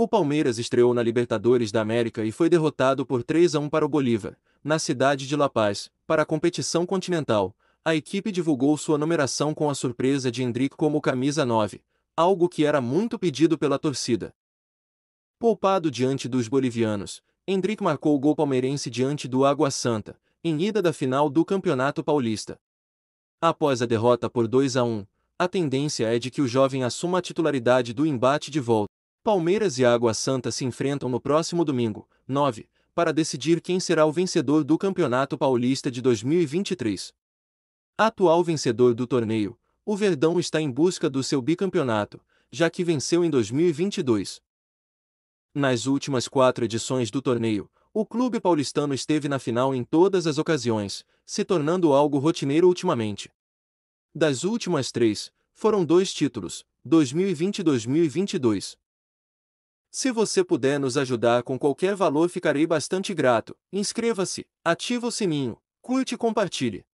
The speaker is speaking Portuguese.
O Palmeiras estreou na Libertadores da América e foi derrotado por 3 a 1 para o Bolívar, na cidade de La Paz, para a competição continental. A equipe divulgou sua numeração com a surpresa de Hendrick como camisa 9, algo que era muito pedido pela torcida. Poupado diante dos bolivianos, Hendrick marcou o gol palmeirense diante do Água Santa, em ida da final do Campeonato Paulista. Após a derrota por 2 a 1, a tendência é de que o jovem assuma a titularidade do embate de volta. Palmeiras e Água Santa se enfrentam no próximo domingo, 9, para decidir quem será o vencedor do Campeonato Paulista de 2023. Atual vencedor do torneio, o Verdão está em busca do seu bicampeonato, já que venceu em 2022. Nas últimas quatro edições do torneio, o clube paulistano esteve na final em todas as ocasiões, se tornando algo rotineiro ultimamente. Das últimas três, foram dois títulos, 2020 e 2022. Se você puder nos ajudar com qualquer valor, ficarei bastante grato. Inscreva-se, ative o sininho, curte e compartilhe.